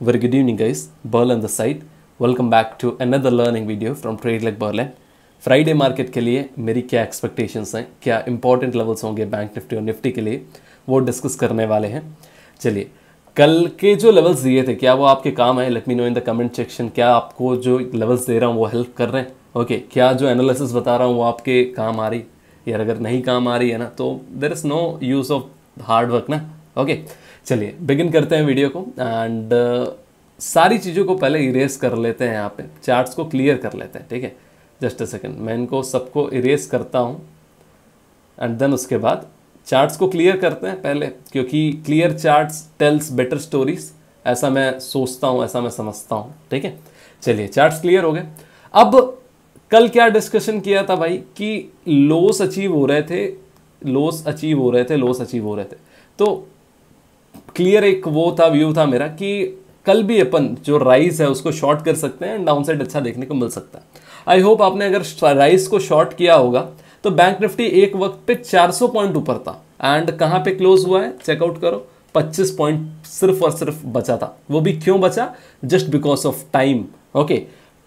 Very good evening guys, Berlin the site. Welcome back to another learning video from Trade Like Berlin. Friday market के लिए मेरी क्या expectations हैं क्या important levels bank बैंक निफ्टी और निफ्टी के लिए वो डिस्कस करने वाले हैं चलिए कल के जो लेवल्स दिए थे क्या वो आपके काम है let me know in the comment section क्या आपको जो लेवल्स दे रहा हूँ वो हेल्प कर रहे हैं ओके okay, क्या जो एनालिसिस बता रहा हूँ वो आपके काम आ रही यार अगर नहीं काम आ रही है ना तो there is no use of hard work ना ओके चलिए बिगिन करते हैं वीडियो को एंड uh, सारी चीज़ों को पहले इरेज कर लेते हैं यहाँ पे चार्ट्स को क्लियर कर लेते हैं ठीक है जस्ट अ सेकेंड मैं इनको सबको इरेज करता हूँ एंड देन उसके बाद चार्ट्स को क्लियर करते हैं पहले क्योंकि clear charts tells better stories ऐसा मैं सोचता हूँ ऐसा मैं समझता हूँ ठीक है चलिए चार्ट्स क्लियर हो गए अब कल क्या डिस्कशन किया था भाई कि लोस अचीव हो रहे थे लोस अचीव हो रहे थे लोस अचीव हो रहे थे तो क्लियर एक वो था व्यू था मेरा कि कल भी अपन जो राइस है उसको शॉर्ट कर सकते हैं डाउन साइड अच्छा देखने को मिल सकता है आई होप आपने अगर राइस को शॉर्ट किया होगा तो बैंक निफ्टी एक वक्त पे 400 पॉइंट ऊपर था एंड कहाँ पे क्लोज हुआ है चेकआउट करो 25 पॉइंट सिर्फ और सिर्फ बचा था वो भी क्यों बचा just because of time okay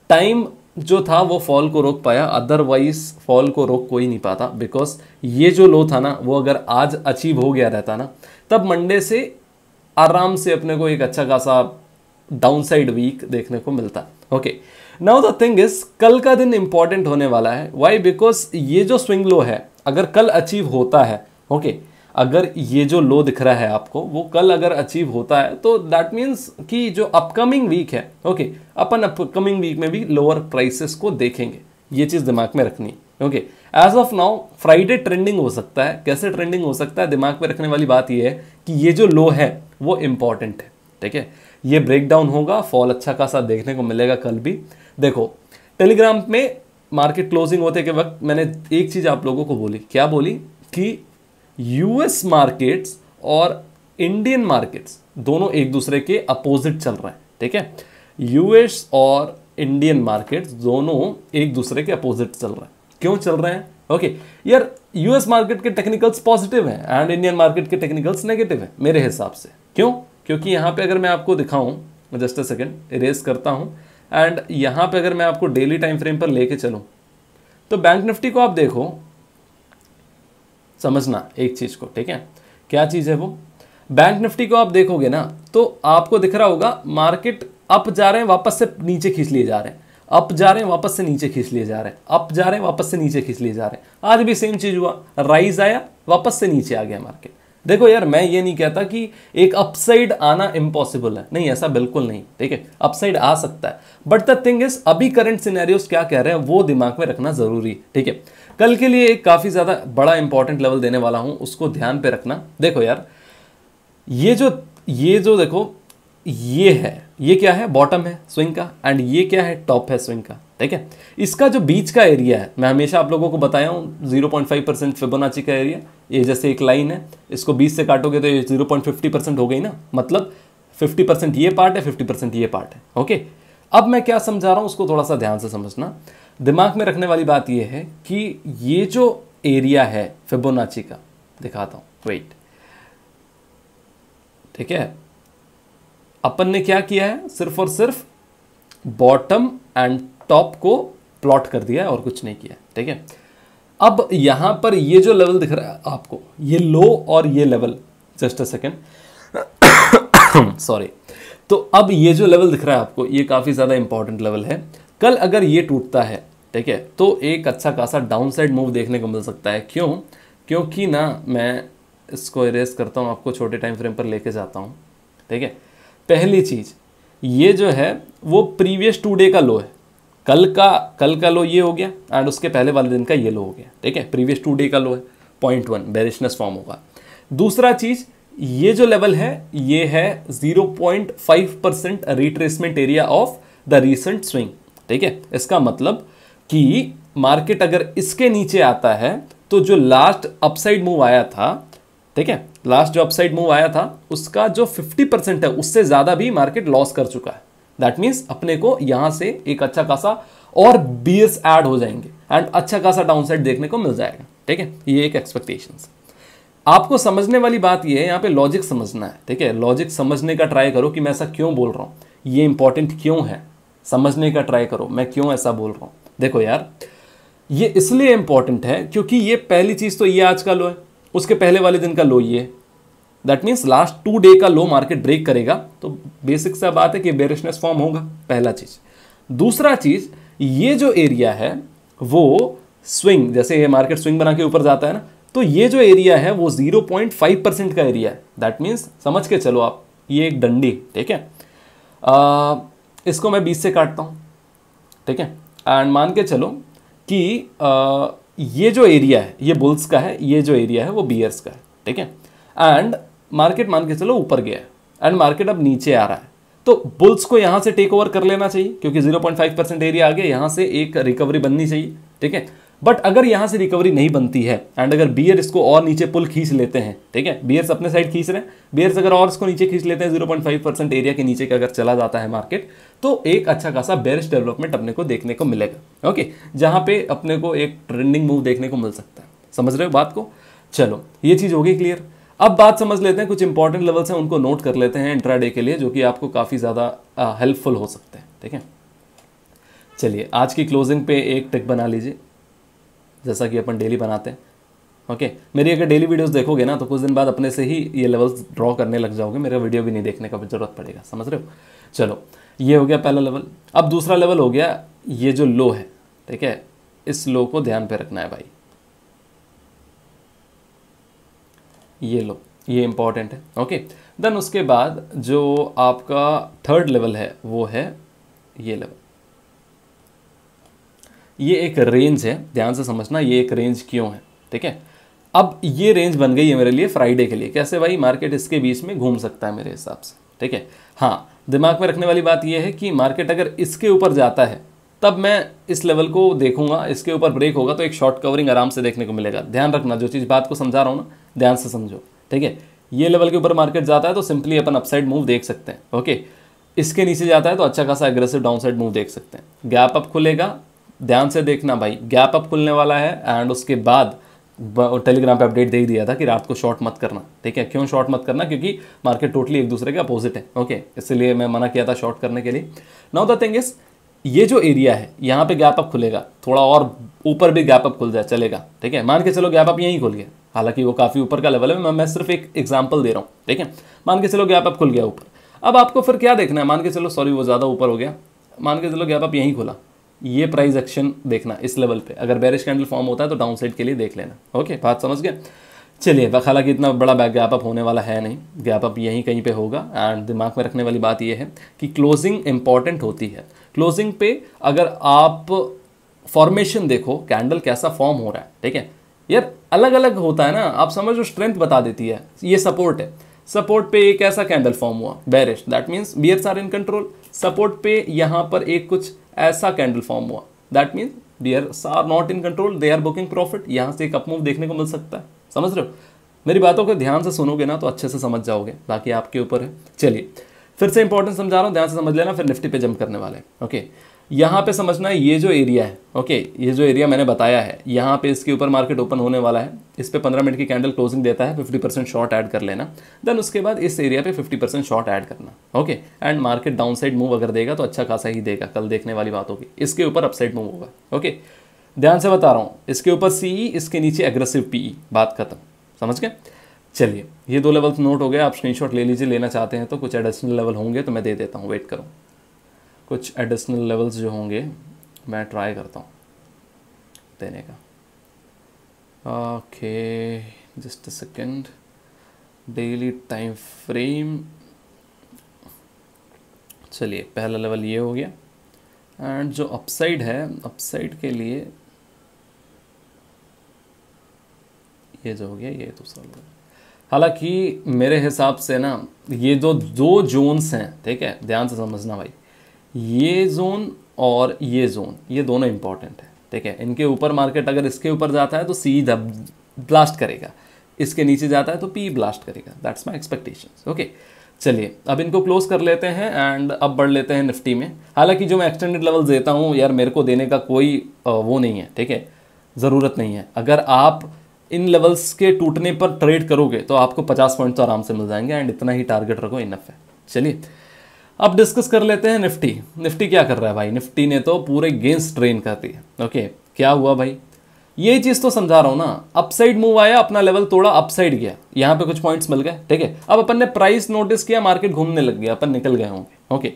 time जो था वो फॉल को रोक पाया अदरवाइज फॉल को रोक कोई नहीं पाता बिकॉज ये जो लो था ना वो अगर आज अचीव हो गया रहता ना तब मंडे से आराम से अपने को एक अच्छा खासा डाउन साइड वीक देखने को मिलता है okay now the thing is कल का दिन इंपॉर्टेंट होने वाला है वाई बिकॉज ये जो स्विंग लो है अगर कल अचीव होता है ओके okay, अगर ये जो लो दिख रहा है आपको वो कल अगर अचीव होता है तो दैट मीन्स कि जो अपकमिंग वीक है ओके okay, अपन अपकमिंग वीक में भी लोअर प्राइसेस को देखेंगे ये चीज़ दिमाग में रखनी है okay as of now Friday trending हो सकता है कैसे ट्रेंडिंग हो सकता है दिमाग में रखने वाली बात यह है कि ये जो लो है वो इंपॉर्टेंट है ठीक है ये ब्रेकडाउन होगा फॉल अच्छा खासा देखने को मिलेगा कल भी देखो टेलीग्राम में मार्केट क्लोजिंग होते के वक्त मैंने एक चीज़ आप लोगों को बोली क्या बोली कि यूएस मार्केट्स और इंडियन मार्केट्स दोनों एक दूसरे के अपोजिट चल रहे हैं ठीक है यूएस और इंडियन मार्केट्स दोनों एक दूसरे के अपोजिट चल रहे हैं क्यों चल रहे हैं ओके okay. यार यूएस मार्केट के टेक्निकल्स पॉजिटिव हैं एंड इंडियन मार्केट के टेक्निकल्स नेगेटिव हैं मेरे हिसाब से क्यों क्योंकि यहाँ पे अगर मैं आपको दिखाऊं जस्ट अ सेकेंड इरेज करता हूँ एंड यहाँ पे अगर मैं आपको डेली टाइम फ्रेम पर लेके चलूँ तो बैंक निफ्टी को आप देखो समझना एक चीज़ को ठीक है क्या चीज़ है वो बैंक निफ्टी को आप देखोगे ना तो आपको दिख रहा होगा मार्केट अप जा रहे हैं वापस से नीचे खींच लिए जा रहे हैं अप जा रहे हैं वापस से नीचे खींच लिए जा रहे हैं अप जा रहे हैं वापस से नीचे खींच लिए जा रहे हैं आज भी सेम चीज़ हुआ राइज आया वापस से नीचे आ गया मार्केट देखो यार मैं ये नहीं कहता कि एक अपसाइड आना इम्पॉसिबल है नहीं ऐसा बिल्कुल नहीं ठीक है अपसाइड आ सकता है बट द थिंग इज अभी करंट सिनेरियोस क्या कह रहे हैं वो दिमाग में रखना जरूरी है ठीक है कल के लिए एक काफ़ी ज़्यादा बड़ा इंपॉर्टेंट लेवल देने वाला हूं उसको ध्यान पे रखना देखो यार ये जो ये जो देखो ये है ये क्या है बॉटम है स्विंग का एंड ये क्या है टॉप है स्विंग का ठीक है इसका जो बीच का एरिया है मैं हमेशा आप लोगों को बताया हूँ 0.5 परसेंट फिबोनाची का एरिया ये जैसे एक लाइन है इसको बीच से काटोगे तो ये 0.50 परसेंट हो गई ना मतलब 50 परसेंट ये पार्ट है 50 परसेंट ये पार्ट है ओके अब मैं क्या समझा रहा हूँ उसको थोड़ा सा ध्यान से समझना दिमाग में रखने वाली बात यह है कि ये जो एरिया है फिबोनाची का दिखाता हूँ वेट ठीक है अपन ने क्या किया है सिर्फ और सिर्फ बॉटम एंड टॉप को प्लॉट कर दिया है और कुछ नहीं किया ठीक है अब यहां पर ये जो लेवल दिख रहा है आपको ये लो और ये level just a second sorry तो अब ये जो लेवल दिख रहा है आपको ये काफ़ी ज़्यादा इंपॉर्टेंट लेवल है कल अगर ये टूटता है ठीक है तो एक अच्छा खासा डाउन साइड मूव देखने को मिल सकता है क्यों क्योंकि ना मैं इसको इरेज करता हूँ आपको छोटे टाइम फ्रेम पर लेके जाता हूँ ठीक है पहली चीज़ ये जो है वो प्रीवियस टू डे का लो है कल का कल का लो ये हो गया एंड उसके पहले वाले दिन का ये लो हो गया ठीक है प्रीवियस टू डे का लो है पॉइंट वन बेरिशनेस फॉर्म होगा दूसरा चीज़ ये जो लेवल है ये है 0.5 percent retracement area of the recent swing ठीक है इसका मतलब कि मार्केट अगर इसके नीचे आता है तो जो लास्ट अपसाइड मूव आया था ठीक है लास्ट जो अपसाइड मूव आया था उसका जो 50 परसेंट है उससे ज़्यादा भी मार्केट लॉस कर चुका है दैट मीन्स अपने को यहां से एक अच्छा खासा और बीयर्स एड हो जाएंगे एंड अच्छा खासा डाउनसाइड देखने को मिल जाएगा ठीक है ये एक एक्सपेक्टेशन आपको समझने वाली बात ये है यहाँ पे लॉजिक समझना है ठीक है लॉजिक समझने का ट्राई करो कि मैं ऐसा क्यों बोल रहा हूँ ये इंपॉर्टेंट क्यों है समझने का ट्राई करो मैं क्यों ऐसा बोल रहा हूँ देखो यार ये इसलिए इंपॉर्टेंट है क्योंकि ये पहली चीज़ तो ये आजकल है उसके पहले वाले दिन का लो ये that means last two day का लो मार्केट ब्रेक करेगा तो बेसिक सा बात है कि बेरिशनेस फॉर्म होगा पहला चीज़ दूसरा चीज़ ये जो एरिया है वो स्विंग जैसे ये मार्केट स्विंग बना के ऊपर जाता है ना तो ये जो एरिया है वो 0.5 परसेंट का एरिया है दैट मीन्स समझ के चलो आप ये एक डंडी ठीक है आ, इसको मैं बीस से काटता हूँ ठीक है एंड मान के चलो कि आ, ये जो एरिया है ये बुल्स का है ये जो एरिया है वो बियर्स का है ठीक है एंड मार्केट मान के चलो ऊपर गया है एंड मार्केट अब नीचे आ रहा है तो बुल्स को यहाँ से टेक ओवर कर लेना चाहिए क्योंकि 0.5 परसेंट एरिया गया यहाँ से एक रिकवरी बननी चाहिए ठीक है बट अगर यहाँ से रिकवरी नहीं बनती है एंड अगर बियर इसको और नीचे पुल खींच लेते हैं ठीक है बियर्स अपने साइड खींच रहे हैं बियर्स अगर और इसको नीचे खींच लेते हैं 0.5 परसेंट एरिया के नीचे का अगर चला जाता है मार्केट तो एक अच्छा खासा बेरिस्ट डेवलपमेंट अपने को देखने को मिलेगा ओके okay, जहाँ पे अपने को एक ट्रेंडिंग मूव देखने को मिल सकता है समझ रहे हो बात को चलो ये चीज़ होगी क्लियर अब बात समझ लेते हैं कुछ इंपॉर्टेंट लेवल्स हैं उनको नोट कर लेते हैं इंट्रा के लिए जो कि आपको काफ़ी ज़्यादा हेल्पफुल हो सकते हैं ठीक है चलिए आज की क्लोजिंग पे एक टिक बना लीजिए जैसा कि अपन डेली बनाते हैं ओके okay, मेरी अगर डेली वीडियोस देखोगे ना तो कुछ दिन बाद अपने से ही ये लेवल्स ड्रॉ करने लग जाओगे मेरा वीडियो भी नहीं देखने का जरूरत पड़ेगा समझ रहे हो चलो ये हो गया पहला लेवल अब दूसरा लेवल हो गया ये जो लो है ठीक है इस लो को ध्यान पे रखना है भाई ये लो ये इंपॉर्टेंट है ओके देन उसके बाद जो आपका थर्ड लेवल है वो है ये लेवल ये एक रेंज है ध्यान से समझना ये एक रेंज क्यों है ठीक है अब ये रेंज बन गई है मेरे लिए फ्राइडे के लिए कैसे भाई मार्केट इसके बीच में घूम सकता है मेरे हिसाब से ठीक है हाँ दिमाग में रखने वाली बात यह है कि मार्केट अगर इसके ऊपर जाता है तब मैं इस लेवल को देखूंगा इसके ऊपर ब्रेक होगा तो एक शॉर्ट कवरिंग आराम से देखने को मिलेगा ध्यान रखना जो चीज़ बात को समझा रहा हूँ ना ध्यान से समझो ठीक है ये लेवल के ऊपर मार्केट जाता है तो सिंपली अपन अपसाइड मूव देख सकते हैं ओके इसके नीचे जाता है तो अच्छा खासा एग्रेसिव डाउनसाइड मूव देख सकते हैं गैप अप खुलेगा ध्यान से देखना भाई गैप अप खुलने वाला है एंड उसके बाद टेलीग्राम पे अपडेट दे ही दिया था कि रात को शॉर्ट मत करना ठीक है क्यों शॉर्ट मत करना क्योंकि मार्केट टोटली एक दूसरे के अपोजिट है ओके इसलिए मैं मना किया था शॉर्ट करने के लिए नाउ द थिंग इज़ ये जो एरिया है यहाँ पे गैप अप खुलेगा थोड़ा और ऊपर भी गैप अप खुल जाए चलेगा ठीक है मान के चलो गैप अप यहीं खुल गया हालांकि वो काफ़ी ऊपर का लेवल है मैं मैं सिर्फ एक एग्जाम्पल दे रहा हूँ ठीक है मान के चलो गैप अप खुल गया ऊपर अब आपको फिर क्या देखना है मान के चलो सॉरी वो ज़्यादा ऊपर हो गया मान के चलो गैप अप यहीं खुला ये प्राइज एक्शन देखना इस लेवल पर अगर बैरिश कैंडल फॉर्म होता है तो डाउन साइड के लिए देख लेना ओके बात समझ गए चलिए बस हालांकि इतना बड़ा बैक गैप अप होने वाला है नहीं गैप अप यहीं कहीं पे होगा एंड दिमाग में रखने वाली बात यह है कि क्लोजिंग इंपॉर्टेंट होती है क्लोजिंग पे अगर आप फॉर्मेशन देखो कैंडल कैसा फॉर्म हो रहा है ठीक है यार अलग अलग होता है ना आप समझो स्ट्रेंथ बता देती है ये सपोर्ट है सपोर्ट पे एक ऐसा कैंडल फॉर्म हुआ bearish that means bear in control support पे यहाँ पर एक कुछ ऐसा कैंडल फॉर्म हुआ that means bears are not in control they are booking profit यहाँ से एक अपमूव देखने को मिल सकता है समझ रहे हो मेरी बातों को ध्यान से सुनोगे ना तो अच्छे से समझ जाओगे बाकी आपके ऊपर है चलिए फिर से इंपॉर्टेंट समझा रहा हूँ ध्यान से समझ लेना फिर निफ्टी पे जंप करने वाले ओके यहाँ पे समझना है ये जो एरिया है ओके ये जो एरिया मैंने बताया है यहाँ पे इसके ऊपर मार्केट ओपन होने वाला है इस पर पंद्रह मिनट की कैंडल क्लोजिंग देता है फिफ्टी परसेंट शॉर्ट ऐड कर लेना देन उसके बाद इस एरिया पे फिफ्टी परसेंट शॉर्ट ऐड करना okay and market down side move अगर देगा तो अच्छा खासा ही देगा कल देखने वाली बात होगी इसके ऊपर अपसाइड मूव होगा ओके ध्यान से बता रहा हूँ इसके ऊपर सीई e, इसके नीचे एग्रेसिव पीई e, बात खत्म समझ गए चलिए ये दो लेवल्स नोट हो गए आप स्क्रीनशॉट ले लीजिए लेना चाहते हैं तो कुछ एडिशनल लेवल होंगे तो मैं दे देता हूँ वेट करो कुछ एडिशनल लेवल्स जो होंगे मैं ट्राई करता हूँ देने का okay just a second daily time frame चलिए पहला लेवल ये हो गया एंड जो अपसाइड है अपसाइड के लिए ये जो हो गया ये दूसरा लेवल हालांकि मेरे हिसाब से ना ये जो दो जोन्स हैं ठीक है ध्यान से समझना भाई ये जोन और ये जोन ये दोनों इंपॉर्टेंट है ठीक है इनके ऊपर मार्केट अगर इसके ऊपर जाता है तो सी ब्लास्ट करेगा इसके नीचे जाता है तो पी ब्लास्ट करेगा दैट्स माई एक्सपेक्टेशन ओके चलिए अब इनको क्लोज कर लेते हैं एंड अब बढ़ लेते हैं निफ्टी में हालांकि जो मैं एक्सटेंडेड लेवल देता हूँ यार मेरे को देने का कोई वो नहीं है ठीक है ज़रूरत नहीं है अगर आप इन लेवल्स के टूटने पर ट्रेड करोगे तो आपको 50 पॉइंट तो आराम से मिल जाएंगे एंड इतना ही टारगेट रखो इनफ है चलिए अब डिस्कस कर लेते हैं निफ्टी निफ्टी क्या कर रहा है भाई निफ्टी ने तो पूरे गेंस ट्रेन कर दी ओके क्या हुआ भाई ये चीज़ तो समझा रहा हूँ ना अपसाइड मूव आया अपना लेवल तोड़ा अपसाइड गया यहाँ पे कुछ पॉइंट्स मिल गए ठीक है अब अपन ने प्राइस नोटिस किया मार्केट घूमने लग गया अपन निकल गए होंगे ओके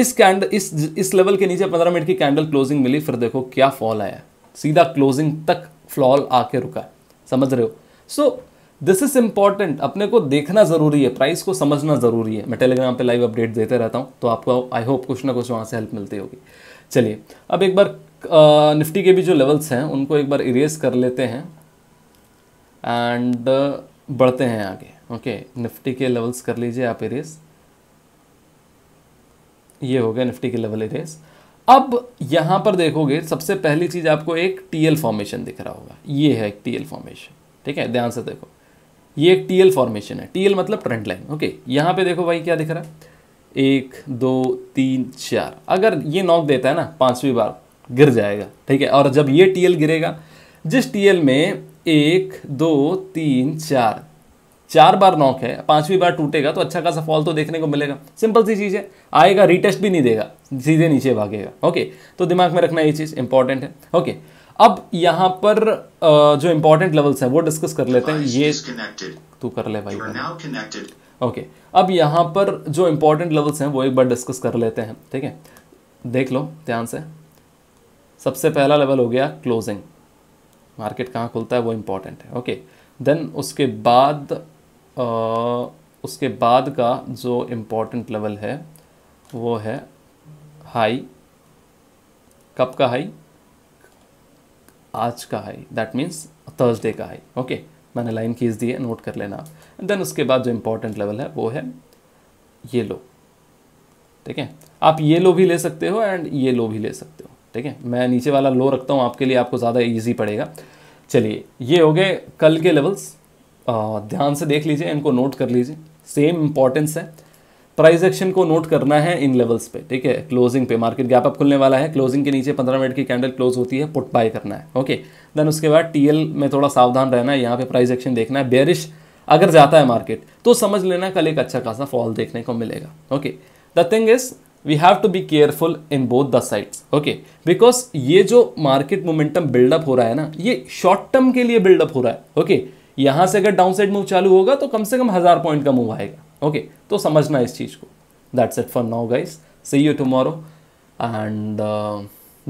इस कैंडल इस इस लेवल के नीचे पंद्रह मिनट की कैंडल क्लोजिंग मिली फिर देखो क्या फॉल आया सीधा क्लोजिंग तक फ्लॉल आके रुका समझ रहे हो सो दिस इज इंपॉर्टेंट अपने को देखना ज़रूरी है प्राइस को समझना ज़रूरी है मैं टेलीग्राम पे लाइव अपडेट देते रहता हूँ तो आपको आई होप कुछ ना कुछ वहाँ से हेल्प मिलती होगी चलिए अब एक बार निफ्टी के भी जो लेवल्स हैं उनको एक बार इरेज कर लेते हैं एंड बढ़ते हैं आगे ओके निफ्टी के लेवल्स कर लीजिए आप इरेज ये हो गया निफ्टी के लेवल इरेज अब यहां पर देखोगे सबसे पहली चीज़ आपको एक टीएल फॉर्मेशन दिख रहा होगा ये है एक टीएल फॉर्मेशन ठीक है ध्यान से देखो ये एक टीएल फॉर्मेशन है टीएल मतलब ट्रेंड लाइन ओके यहां पे देखो भाई क्या दिख रहा है एक दो तीन चार अगर ये नॉक देता है ना पांचवी बार गिर जाएगा ठीक है और जब ये टीएल गिरेगा जिस टीएल में एक दो तीन चार चार बार नॉक है पांचवी बार टूटेगा तो अच्छा खासा फॉल तो देखने को मिलेगा सिंपल सी चीज़ है आएगा रीटेस्ट भी नहीं देगा सीधे नीचे भागेगा ओके तो दिमाग में रखना ये चीज़ इंपॉर्टेंट है ओके अब यहाँ पर जो इंपॉर्टेंट लेवल्स है वो डिस्कस कर लेते हैं ये तू कर ले भाई ओके अब यहाँ पर जो इंपॉर्टेंट लेवल्स हैं वो एक बार डिस्कस कर लेते हैं ठीक है देख लो ध्यान से सबसे पहला लेवल हो गया क्लोजिंग मार्केट कहाँ खुलता है वो इंपॉर्टेंट है ओके देन उसके बाद उसके बाद का जो इम्पोर्टेंट लेवल है वो है हाई कब का हाई आज का हाई दैट मीन्स थर्सडे का हाई ओके मैंने लाइन खींच दी है नोट कर लेना आप देन उसके बाद जो इम्पोर्टेंट लेवल है वो है ये लो ठीक है आप ये लो भी ले सकते हो एंड ये लो भी ले सकते हो ठीक है मैं नीचे वाला लो रखता हूँ आपके लिए आपको ज़्यादा ईजी पड़ेगा चलिए ये हो गए कल के लेवल्स ध्यान से देख लीजिए इनको नोट कर लीजिए सेम इंपॉर्टेंस है प्राइस एक्शन को नोट करना है इन लेवल्स पे ठीक है क्लोजिंग पे मार्केट गैप अप खुलने वाला है क्लोजिंग के नीचे पंद्रह मिनट की कैंडल क्लोज होती है पुट बाय करना है ओके देन उसके बाद टीएल में थोड़ा सावधान रहना है यहाँ पे प्राइस एक्शन देखना है बेरिश अगर जाता है मार्केट तो समझ लेना कल एक अच्छा खासा फॉल देखने को मिलेगा okay the thing is we have to be careful in both the sides okay because ये जो मार्केट मोमेंटम बिल्डअप हो रहा है ना ये शॉर्ट टर्म के लिए बिल्डअप हो रहा है ओके okay? यहाँ से अगर डाउन साइड मूव चालू होगा तो कम से कम हज़ार पॉइंट का मूव आएगा ओके तो समझना इस चीज़ को that's it for now guys see you tomorrow and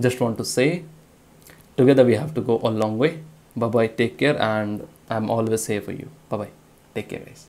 just want to say together we have to go a long way bye bye take care and I am always safe for you bye bye take care guys